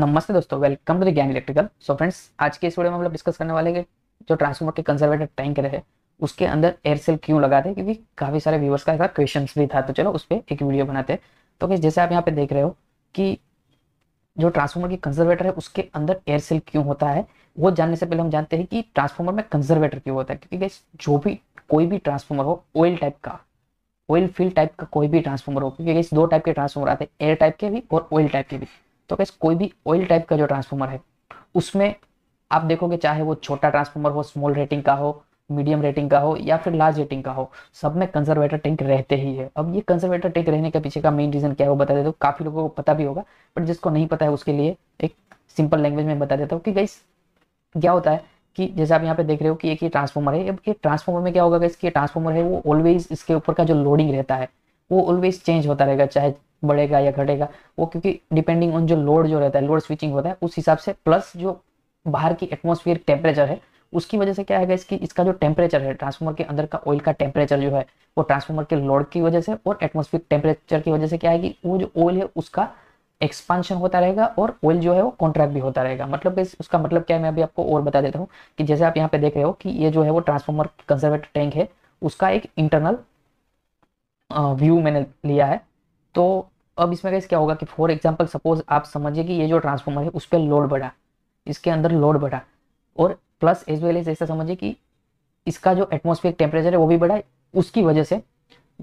नमस्ते दोस्तों welcome to the Gyan electrical so friends आज के इस वीडियो में हम लोग डिस्कस करने वाले हैं जो ट्रांसफॉर्मर के कंजर्वेटर टैंक रहे उसके अंदर एयर सेल क्यों लगाते हैं क्योंकि काफ़ी सारे व्यूवर्स का ऐसा क्वेश्चन भी था तो चलो उस पर एक वीडियो बनाते हैं तो कि जैसे आप यहाँ पे देख रहे हो कि जो ट्रांसफॉर्मर की कंजर्वेटर है उसके अंदर एयर सेल क्यों होता है वो जानने से पहले हम जानते हैं कि ट्रांसफॉर्मर में कंजर्वेटर क्यों होता है क्योंकि जो भी कोई भी ट्रांसफार्मर हो ऑयल टाइप का ऑयल फील्ड टाइप का कोई भी ट्रांसफॉर्मर हो क्योंकि दो टाइप के ट्रांसफॉर्मर आते हैं एयर टाइप के भी और ऑयल टाइप के भी तो कैसे कोई भी ऑयल टाइप का जो ट्रांसफॉर्मर है उसमें आप देखोगे चाहे वो छोटा ट्रांसफॉर्मर हो स्मॉल रेटिंग का हो मीडियम रेटिंग का हो या फिर लार्ज रेटिंग का हो सब में कंजर्वेटर टैंक रहते ही है अब ये कंजर्वेटर टैंक रहने के पीछे का मेन रीज़न क्या है वो बता देता हूँ काफ़ी लोगों को पता भी होगा बट जिसको नहीं पता है उसके लिए एक सिंपल लैंग्वेज में बता देता हूँ कि गाइस क्या होता है कि जैसे आप यहाँ पे देख रहे हो कि एक ये ट्रांसफॉर्मर है अब ये ट्रांसफॉर्मर में क्या होगा गाइस कि ये ट्रांसफॉर्मर है वो ऑलवेज इसके ऊपर का जो लोडिंग रहता है वो ऑलवेज चेंज होता रहेगा चाहे बढ़ेगा या घटेगा वो क्योंकि डिपेंडिंग ऑन जो लोड जो रहता है लोड स्विचिंग होता है उस हिसाब से प्लस जो बाहर की एटमोसफियर टेम्परेचर है उसकी वजह से क्या है इसकी इसका जो टेम्परेचर है ट्रांसफॉर्मर के अंदर का ऑयल का टेम्परेचर जो है वो ट्रांसफॉर्मर के लोड की वजह से और एटमोसफियर टेम्परेचर की वजह से क्या है कि वो जो ऑयल है उसका एक्सपांशन होता रहेगा और ऑयल जो है वो कॉन्ट्रैक्ट भी होता रहेगा मतलब इस उसका मतलब क्या है मैं अभी आपको और बता देता हूँ कि जैसे आप यहाँ पे देख रहे हो कि ये जो है वो ट्रांसफॉर्मर कंजर्वेटर टैंक है उसका एक इंटरनल व्यू मैंने लिया है तो अब इसमें कैसे क्या होगा कि फॉर एग्जाम्पल सपोज आप समझिए कि ये जो ट्रांसफॉर्मर है उस पर लोड बढ़ा इसके अंदर लोड बढ़ा और प्लस एज वेल एज ऐसा समझिए कि इसका जो एटमोस्फेयर टेम्परेचर है वो भी बढ़ा उसकी वजह से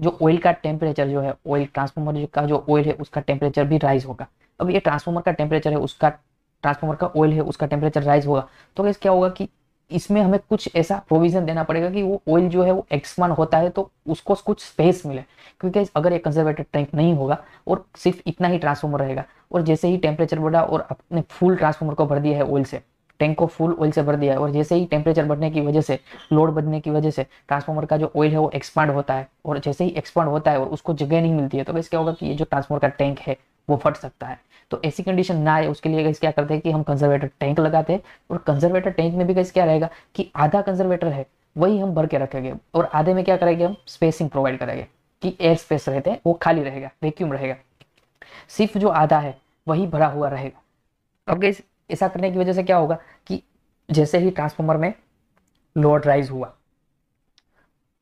जो ऑयल का टेम्परेचर जो है ऑयल ट्रांसफॉर्मर का जो ऑयल है उसका टेम्परेचर भी राइज होगा अब ये ट्रांसफॉर्मर का टेम्परेचर है उसका ट्रांसफॉर्मर का ऑयल है उसका टेम्परेचर राइज होगा तो कैसे क्या होगा कि इसमें हमें कुछ ऐसा प्रोविजन देना पड़ेगा कि वो ऑयल जो है वो एक्सपांड होता है तो उसको कुछ स्पेस मिले क्योंकि अगर एक कंजर्वेटेड टैंक नहीं होगा और सिर्फ इतना ही ट्रांसफॉर्मर रहेगा और जैसे ही टेम्परेचर बढ़ा और अपने फुल ट्रांसफॉर्मर को भर दिया है ऑयल से टैंक को फुल ऑयल से भर दिया है और जैसे ही टेम्परेचर बढ़ने की वजह से लोड बढ़ने की वजह से ट्रांसफॉर्मर का जो ऑयल है वो एक्सपांड होता है और जैसे ही एक्सपांड होता है और उसको जगह नहीं मिलती है तो वैसे क्या होगा कि ये जो ट्रांसफॉर्मर का टैंक है वो फट सकता है तो ऐसी कंडीशन ना आए उसके लिए गैस क्या करते हैं कि हम कंजर्वेटर टैंक लगाते हैं और कंजर्वेटर टैंक में भी गैस क्या रहेगा कि आधा कंजर्वेटर है वही हम भर के रखेंगे और आधे में क्या करेंगे हम स्पेसिंग प्रोवाइड करेंगे कि एयर स्पेस रहते हैं वो खाली रहेगा वैक्यूम रहेगा सिर्फ जो आधा है वही भरा हुआ रहेगा अब गैस ऐसा करने की वजह से क्या होगा कि जैसे ही ट्रांसफॉर्मर में लोड राइज हुआ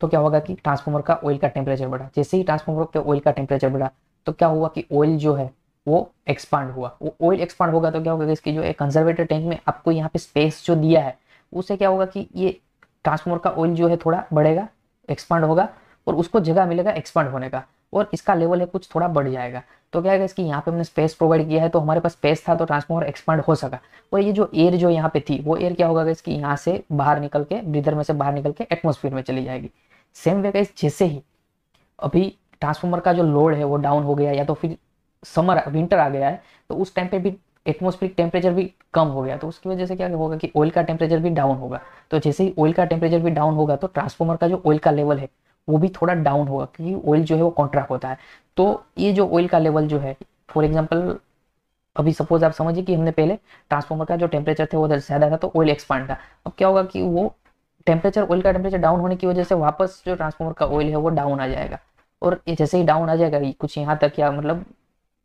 तो क्या होगा कि ट्रांसफॉर्मर का ऑयल का टेम्परेचर बढ़ा जैसे ही ट्रांसफॉर्मर के ऑयल का टेम्परेचर बढ़ा तो क्या हुआ कि ऑयल जो है वो एक्सपांड हुआ वो ऑयल एक्सपांड होगा तो क्या होगा इसकी जो एक कंजर्वेटर टैंक में आपको यहाँ पे स्पेस जो दिया है उसे क्या होगा कि ये ट्रांसफॉर्मर का ऑयल जो है थोड़ा बढ़ेगा एक्सपांड होगा और उसको जगह मिलेगा एक्सपांड होने का और इसका लेवल है कुछ थोड़ा बढ़ जाएगा तो क्या है इसकी यहाँ पे हमने स्पेस प्रोवाइड किया है तो हमारे पास स्पेस था तो ट्रांसफॉर्मर एक्सपांड हो सका और ये जो एयर जो यहाँ पे थी वो एयर क्या होगा इसकी यहाँ से बाहर निकल के ब्रिदर में से बाहर निकल के एटमोसफियर में चली जाएगी सेम वे का जैसे ही अभी ट्रांसफार्मर का जो लोड है वो डाउन हो गया या तो फिर समर विंटर आ गया है तो उस टाइम पे भी एटमोस्फेरिक टेम्परेचर भी कम हो गया तो उसकी वजह से क्या होगा कि ऑयल का टेम्परेचर भी डाउन होगा तो जैसे ही ऑयल का टेम्परेचर भी डाउन होगा तो ट्रांसफार्मर का जो ऑयल का लेवल है वो भी थोड़ा डाउन होगा क्योंकि ऑयल जो है वो कॉन्ट्रैक्ट होता है तो ये जो ऑयल का लेवल जो है फॉर एग्जाम्पल अभी सपोज आप समझिए कि हमने पहले ट्रांसफार्मर का जो टेम्परेचर था वो ज़्यादा था तो ऑयल एक्सपांड था अब क्या होगा कि वो टेम्परेचर ऑयल का टेम्परेचर डाउन होने की वजह से वापस जो ट्रांसफार्मर का ऑयल है वो डाउन आ जाएगा और जैसे ही डाउन आ जाएगा कुछ यहाँ तक या मतलब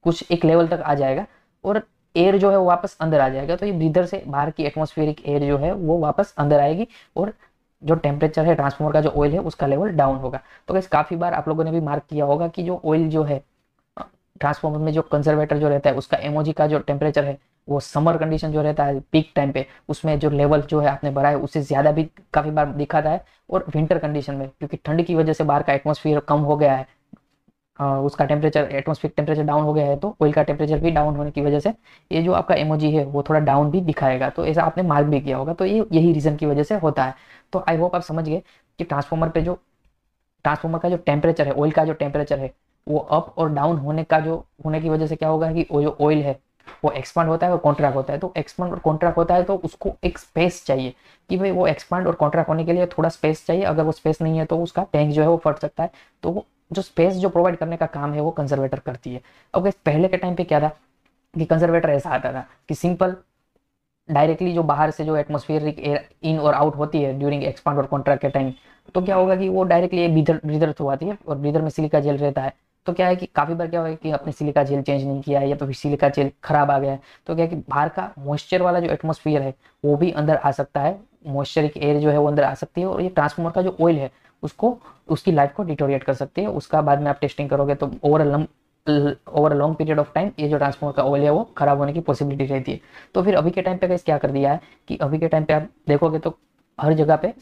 कुछ एक लेवल तक आ जाएगा और एयर जो है वो वापस अंदर आ जाएगा तो ये ब्रीदर से बाहर की एटमोस्फेरिक एयर जो है वो वापस अंदर आएगी और जो टेम्परेचर है ट्रांसफॉर्मर का जो ऑयल है उसका लेवल डाउन होगा तो कैसे काफ़ी बार आप लोगों ने भी मार्क किया होगा कि जो ऑयल जो है ट्रांसफॉर्मर में जो कंजर्वेटर जो रहता है उसका एमओजी का जो टेम्परेचर है वो समर कंडीशन जो रहता है पीक टाइम पे उसमें जो लेवल जो है आपने भरा है उससे ज़्यादा भी काफ़ी बार दिखाता है और विंटर कंडीशन में क्योंकि ठंड की वजह से बाहर का एटमोसफियर कम हो गया है आ, उसका टेम्परेचर एटमोसफियर टेम्परेचर डाउन हो गया है तो ऑयल का टेम्परेचर भी डाउन होने की वजह से ये जो आपका एमओजी है वो थोड़ा डाउन भी दिखाएगा तो ऐसा आपने मार्क भी किया होगा तो ये यही रीज़न की वजह से होता है तो आई होप आप समझ गए कि ट्रांसफॉर्मर पे जो ट्रांसफॉर्मर का जो टेम्परेचर है ऑयल का जो टेम्परेचर है वो अप और डाउन होने का जो होने की वजह से क्या होगा कि जो ऑयल है वो एक्सपांड होता है और कॉन्ट्रैक्ट होता है तो एक्सपांड और कॉन्ट्रैक्ट होता है तो उसको एक स्पेस चाहिए कि भाई वो एक्सपांड और कॉन्ट्रैक्ट होने के लिए थोड़ा स्पेस चाहिए अगर वो स्पेस नहीं है तो उसका टैंक जो है वो फट सकता है तो जो स्पेस जो प्रोवाइड करने का काम है वो कंजर्वेटर करती है अब पहले के टाइम पे क्या था कि कंजर्वेटर ऐसा आता था कि सिंपल डायरेक्टली जो बाहर से जो एटमोस्फेयरिक एयर इन और आउट होती है ड्यूरिंग एक्सपांड और कॉन्ट्रैक्ट के टाइम तो क्या होगा कि वो डायरेक्टली ब्रीदर ब्रीदर थ्रू आती है और ब्रीदर में सिलिका जेल रहता है तो क्या है कि काफ़ी बार क्या हुआ है कि आपने सिलिका जेल चेंज नहीं किया है या तो फिर सिलिका जेल खराब आ गया है तो क्या है कि बाहर का मॉइस्चर वाला जो एटमोसफियर है वो भी अंदर आ सकता है मॉइस्चरिक एयर जो है वो अंदर आ सकती है और ये ट्रांसफॉर्मर का जो ऑयल है उसको उसकी लाइफ को डिटोरिएट कर सकती है उसका बाद में आप टेस्टिंग करोगे तो ओवर लम over long period of time ये जो ट्रांसफॉर्मर का ऑयल है वो खराब होने की पॉसिबिलिटी रहती है तो फिर अभी के टाइम पे क्या कर दिया है कि अभी के टाइम पे आप देखोगे तो हर जगह पे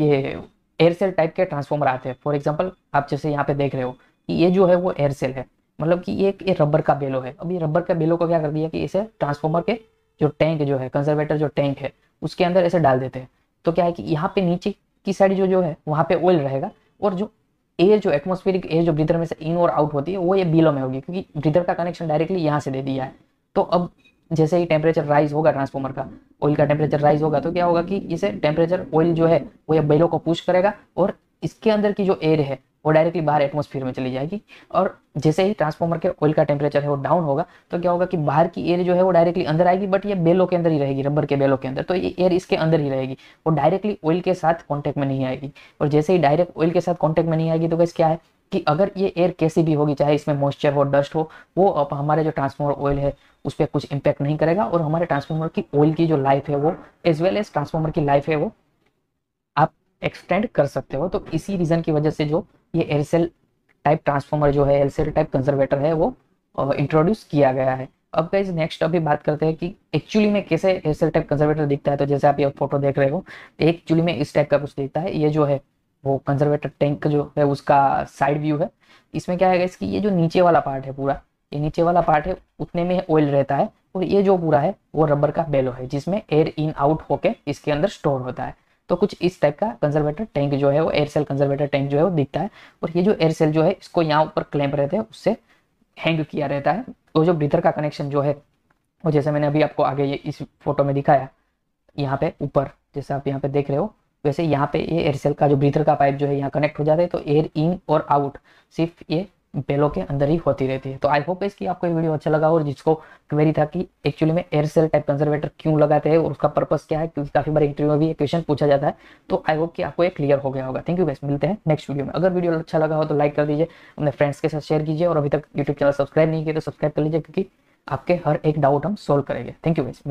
ये एयर सेल टाइप के ट्रांसफॉर्मर आते हैं फॉर एग्जाम्पल आप जैसे यहाँ पे देख रहे हो कि ये जो है वो एयर सेल है मतलब कि ये, एक रबर का बेलो है अब ये रबर का बेलो को क्या कर दिया कि इसे ट्रांसफॉर्मर के जो टैंक जो है कंजर्वेटर जो टैंक है उसके अंदर ऐसे डाल देते हैं तो क्या है कि यहाँ पे नीचे की साइड जो जो है वहाँ पे ऑयल रहेगा और जो एयर जो एटमोस्फेरिक एयर जो ब्रीदर में से इन और आउट होती है वो ये बिलो में होगी क्योंकि ब्रीदर का कनेक्शन डायरेक्टली यहाँ से दे दिया है तो अब जैसे ही टेम्परेचर राइज होगा ट्रांसफॉर्मर का ऑयल का टेम्परेचर राइज होगा तो क्या होगा कि इसे टेम्परेचर ऑयल जो है वो ये बेलों को पुश करेगा और इसके अंदर की जो एयर है वो डायरेक्टली बाहर एटमोसफियर में चली जाएगी और जैसे ही ट्रांसफॉर्मर के ऑयल का टेम्परेचर है वो डाउन होगा तो क्या होगा कि बाहर की एयर जो है वो डायरेक्टली अंदर आएगी बट ये बेलों के अंदर ही रहेगी रबर के बेलों के अंदर तो ये एयर इसके अंदर ही रहेगी वो डायरेक्टली ऑयल के साथ कॉन्टेक्ट में नहीं आएगी और जैसे ही डायरेक्ट ऑयल के साथ कॉन्टेक्ट में नहीं आएगी तो बस क्या है कि अगर ये एयर कैसी भी होगी चाहे इसमें मॉइस्चर हो डस्ट हो वो हमारे जो ट्रांसफॉर्मर ऑयल है उस पर कुछ इम्पैक्ट नहीं करेगा और हमारे ट्रांसफॉर्मर की ऑयल की जो लाइफ है वो एज वेल एज ट्रांसफॉर्मर की लाइफ है वो आप एक्सटेंड कर सकते हो तो इसी रीज़न की वजह से जो ये एयरसेल टाइप ट्रांसफॉर्मर जो है एयरसेल टाइप कंजर्वेटर है वो इंट्रोड्यूस किया गया है अब गाइज नेक्स्ट अभी बात करते हैं कि एक्चुअली में कैसे एयरसेल टाइप कंजर्वेटर दिखता है तो जैसे आप ये फोटो देख रहे हो एक्चुअली में इस टाइप का कुछ दिखता है ये जो है वो कंजर्वेटर टैंक जो है उसका साइड व्यू है इसमें क्या है गाइज कि ये जो नीचे वाला पार्ट है पूरा ये नीचे वाला पार्ट है उतने में ऑयल रहता है और ये जो पूरा है वो रबर का बेलो है जिसमें एयर इन आउट होके इसके अंदर स्टोर होता है तो कुछ इस टाइप का कंजर्वेटर टैंक जो है वो एयर सेल कंजर्वेटर टैंक जो है वो दिखता है और ये जो एयर सेल जो है इसको यहाँ ऊपर क्लैंप रहते हैं उससे हैंग किया रहता है और जो ब्रीथर का कनेक्शन जो है वो जैसे मैंने अभी आपको आगे ये इस फोटो में दिखाया यहाँ पे ऊपर जैसे आप यहाँ पे देख रहे हो वैसे यहाँ पे ये एयर सेल का जो ब्रीथर का पाइप जो है यहाँ कनेक्ट हो जाता है तो एयर इन और आउट सिर्फ ये बेलो के अंदर ही होती रहती है तो आई होप इसकी आपको ये वीडियो अच्छा लगा और जिसको क्वेरी था कि एक्चुअली में एयर सेल टाइप कंजर्वेटर क्यों लगाते हैं और उसका पर्पस क्या है क्योंकि काफी बार इंटरव्यू में भी क्वेश्चन पूछा जाता है तो आई होप कि आपको ये क्लियर हो गया होगा थैंक यू बैस मिलते हैं नेक्स्ट वीडियो में अगर वीडियो अच्छा लगा हो तो लाइक कर दीजिए अपने फ्रेंड्स के साथ शेयर कीजिए और अभी तक यूट्यूब चैनल सब्सक्राइब नहीं किया तो सब्सक्राइब कर लीजिए क्योंकि आपके हर एक डाउट हम सोल्व करेंगे थैंक यू बैस मिलते